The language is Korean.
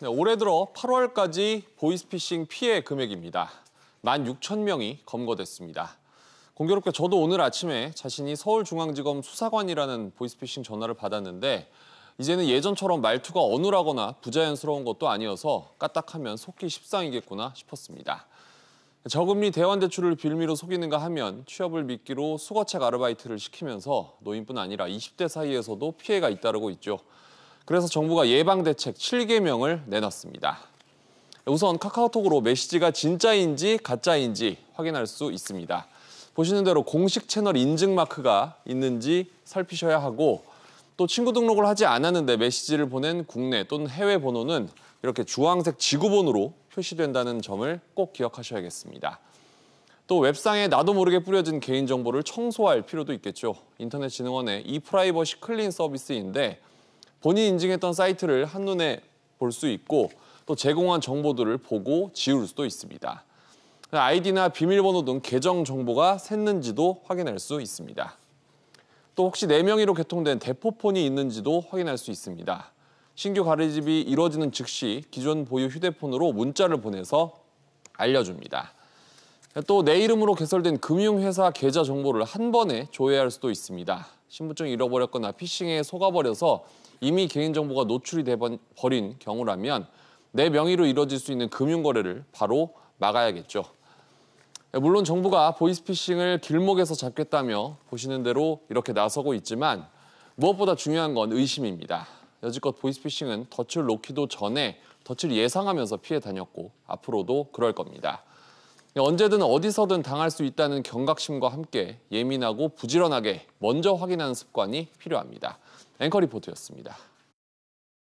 네, 올해 들어 8월까지 보이스피싱 피해 금액입니다. 1만 6천 명이 검거됐습니다. 공교롭게 저도 오늘 아침에 자신이 서울중앙지검 수사관이라는 보이스피싱 전화를 받았는데 이제는 예전처럼 말투가 어눌하거나 부자연스러운 것도 아니어서 까딱하면 속기 십상이겠구나 싶었습니다. 저금리 대환대출을 빌미로 속이는가 하면 취업을 미끼로 수거책 아르바이트를 시키면서 노인뿐 아니라 20대 사이에서도 피해가 잇따르고 있죠. 그래서 정부가 예방대책 7개명을 내놨습니다. 우선 카카오톡으로 메시지가 진짜인지 가짜인지 확인할 수 있습니다. 보시는 대로 공식 채널 인증 마크가 있는지 살피셔야 하고 또 친구 등록을 하지 않았는데 메시지를 보낸 국내 또는 해외 번호는 이렇게 주황색 지구번호로 표시된다는 점을 꼭 기억하셔야겠습니다. 또 웹상에 나도 모르게 뿌려진 개인정보를 청소할 필요도 있겠죠. 인터넷진흥원의 이프라이버시 클린 서비스인데 본인 인증했던 사이트를 한눈에 볼 수 있고 또 제공한 정보들을 보고 지울 수도 있습니다. 아이디나 비밀번호 등 계정 정보가 샜는지도 확인할 수 있습니다. 또 혹시 4명이로 개통된 대포폰이 있는지도 확인할 수 있습니다. 신규 가리집이 이뤄지는 즉시 기존 보유 휴대폰으로 문자를 보내서 알려줍니다. 또 내 이름으로 개설된 금융회사 계좌 정보를 한 번에 조회할 수도 있습니다. 신분증 잃어버렸거나 피싱에 속아버려서 이미 개인정보가 노출이 돼버린 경우라면 내 명의로 이뤄질 수 있는 금융거래를 바로 막아야겠죠. 물론 정부가 보이스피싱을 길목에서 잡겠다며 보시는 대로 이렇게 나서고 있지만 무엇보다 중요한 건 의심입니다. 여지껏 보이스피싱은 덫을 놓기도 전에 덫을 예상하면서 피해 다녔고 앞으로도 그럴 겁니다. 언제든 어디서든 당할 수 있다는 경각심과 함께 예민하고 부지런하게 먼저 확인하는 습관이 필요합니다. 앵커 리포트였습니다.